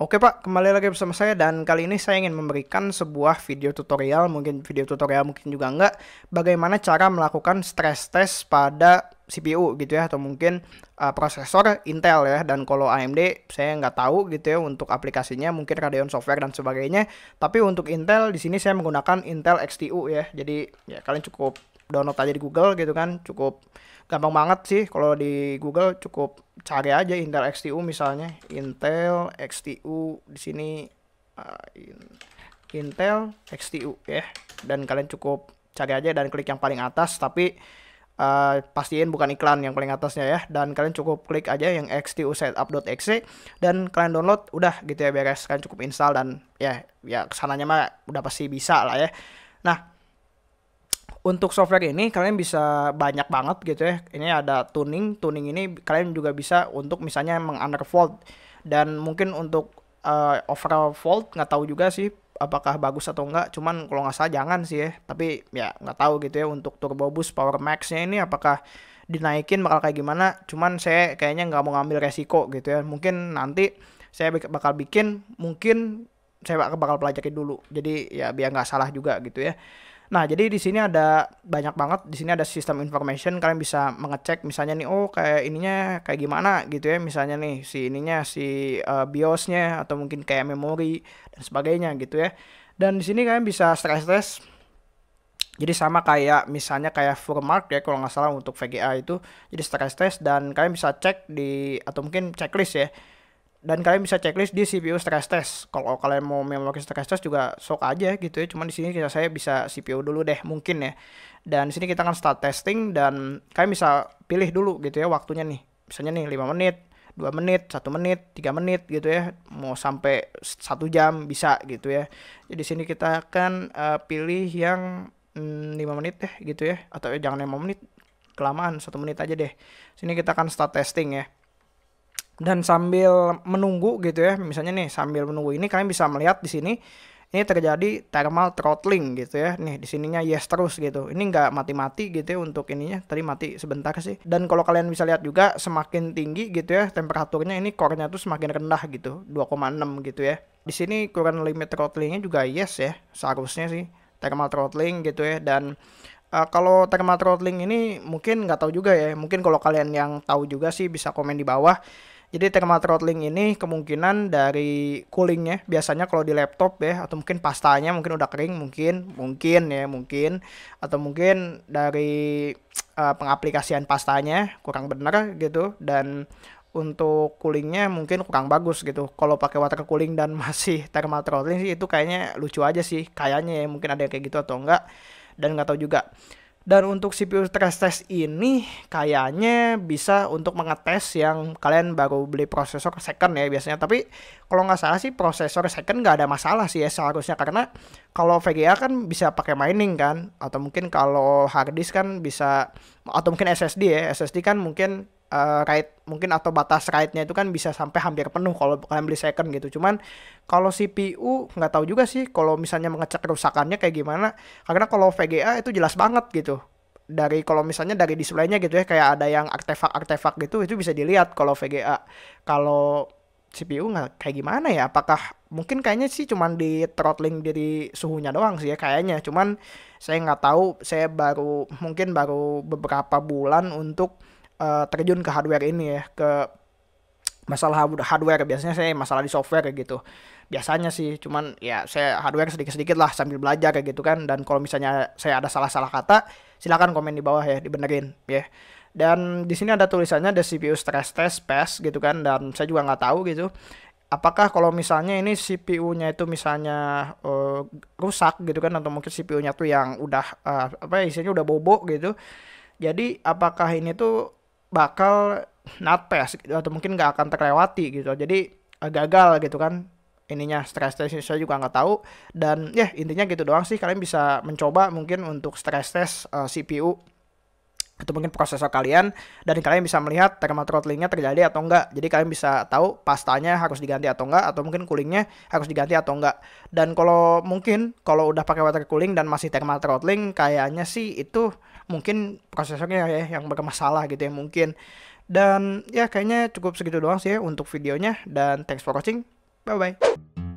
Oke Pak, kembali lagi bersama saya dan kali ini saya ingin memberikan sebuah video tutorial, mungkin video tutorial mungkin juga enggak, bagaimana cara melakukan stress test pada CPU gitu ya atau mungkin uh, prosesor Intel ya dan kalau AMD saya nggak tahu gitu ya untuk aplikasinya mungkin Radeon Software dan sebagainya tapi untuk Intel di sini saya menggunakan Intel XTU ya jadi ya kalian cukup download aja di Google gitu kan cukup gampang banget sih kalau di Google cukup cari aja Intel XTU misalnya Intel XTU di sini uh, Intel XTU ya dan kalian cukup cari aja dan klik yang paling atas tapi uh, pastiin bukan iklan yang paling atasnya ya dan kalian cukup klik aja yang XTU setup.exe dan kalian download udah gitu ya beres kalian cukup install dan ya ya kesananya mah udah pasti bisa lah ya nah untuk software ini kalian bisa banyak banget gitu ya. Ini ada tuning, tuning ini kalian juga bisa untuk misalnya meng-undervolt dan mungkin untuk uh, overall volt nggak tahu juga sih apakah bagus atau enggak cuman kalau nggak salah jangan sih ya tapi ya nggak tahu gitu ya untuk turbo boost power maxnya ini apakah dinaikin bakal kayak gimana cuman saya kayaknya nggak mau ngambil resiko gitu ya mungkin nanti saya bakal bikin mungkin saya bakal pelajari dulu jadi ya biar nggak salah juga gitu ya Nah, jadi di sini ada banyak banget di sini ada sistem information kalian bisa mengecek misalnya nih oh kayak ininya kayak gimana gitu ya misalnya nih si ininya si uh, BIOSnya atau mungkin kayak memori dan sebagainya gitu ya. Dan di sini kalian bisa stress test jadi sama kayak misalnya kayak full mark ya kalau nggak salah untuk VGA itu jadi stress test dan kalian bisa cek di atau mungkin checklist ya dan kalian bisa checklist di CPU stress test. Kalau kalian mau memang stress test juga sok aja gitu ya. Cuman di sini kita saya bisa CPU dulu deh mungkin ya. Dan di sini kita akan start testing dan kalian bisa pilih dulu gitu ya waktunya nih. Misalnya nih 5 menit, 2 menit, 1 menit, 3 menit gitu ya. Mau sampai 1 jam bisa gitu ya. Jadi di sini kita akan uh, pilih yang mm, 5 menit deh gitu ya atau jangan 5 menit kelamaan satu menit aja deh. Sini kita akan start testing ya dan sambil menunggu gitu ya misalnya nih sambil menunggu ini kalian bisa melihat di sini ini terjadi thermal throttling gitu ya nih di sininya yes terus gitu ini nggak mati-mati gitu ya untuk ininya tadi mati sebentar sih dan kalau kalian bisa lihat juga semakin tinggi gitu ya temperaturnya ini core tuh semakin rendah gitu 2,6 gitu ya di sini kurang limit throttlingnya juga yes ya seharusnya sih thermal throttling gitu ya dan uh, kalau thermal throttling ini mungkin nggak tahu juga ya mungkin kalau kalian yang tahu juga sih bisa komen di bawah jadi thermal throttling ini kemungkinan dari coolingnya biasanya kalau di laptop ya atau mungkin pastanya mungkin udah kering mungkin mungkin ya mungkin atau mungkin dari uh, pengaplikasian pastanya kurang benar gitu dan untuk coolingnya mungkin kurang bagus gitu. Kalau pakai water cooling dan masih thermal throttling sih itu kayaknya lucu aja sih. Kayaknya ya mungkin ada yang kayak gitu atau enggak dan nggak tahu juga. Dan untuk CPU stress test ini kayaknya bisa untuk mengetes yang kalian baru beli prosesor second ya biasanya. Tapi kalau nggak salah sih prosesor second nggak ada masalah sih ya seharusnya. Karena kalau VGA kan bisa pakai mining kan. Atau mungkin kalau hard disk kan bisa, atau mungkin SSD ya. SSD kan mungkin uh, mungkin atau batas kaitnya nya itu kan bisa sampai hampir penuh kalau kalian beli second gitu. Cuman kalau CPU nggak tahu juga sih kalau misalnya mengecek kerusakannya kayak gimana. Karena kalau VGA itu jelas banget gitu. Dari kalau misalnya dari displaynya gitu ya kayak ada yang artefak-artefak gitu itu bisa dilihat kalau VGA. Kalau CPU nggak kayak gimana ya? Apakah mungkin kayaknya sih cuman di throttling dari suhunya doang sih ya kayaknya. Cuman saya nggak tahu. Saya baru mungkin baru beberapa bulan untuk uh, terjun ke hardware ini ya ke masalah hardware biasanya saya masalah di software kayak gitu biasanya sih cuman ya saya hardware sedikit-sedikit lah sambil belajar kayak gitu kan dan kalau misalnya saya ada salah-salah kata silakan komen di bawah ya dibenerin ya dan di sini ada tulisannya ada CPU stress test pass gitu kan dan saya juga nggak tahu gitu apakah kalau misalnya ini CPU-nya itu misalnya uh, rusak gitu kan atau mungkin CPU-nya tuh yang udah uh, apa ya, isinya udah bobok gitu jadi apakah ini tuh bakal not pass gitu atau mungkin nggak akan terlewati gitu jadi eh, gagal gitu kan ininya stress test saya juga nggak tahu dan ya yeah, intinya gitu doang sih kalian bisa mencoba mungkin untuk stress test uh, eh, CPU atau mungkin prosesor kalian dan kalian bisa melihat thermal throttlingnya terjadi atau enggak jadi kalian bisa tahu pastanya harus diganti atau enggak atau mungkin coolingnya harus diganti atau enggak dan kalau mungkin kalau udah pakai water cooling dan masih thermal throttling kayaknya sih itu mungkin prosesornya ya yang bermasalah gitu ya mungkin dan ya kayaknya cukup segitu doang sih ya untuk videonya dan thanks for watching bye bye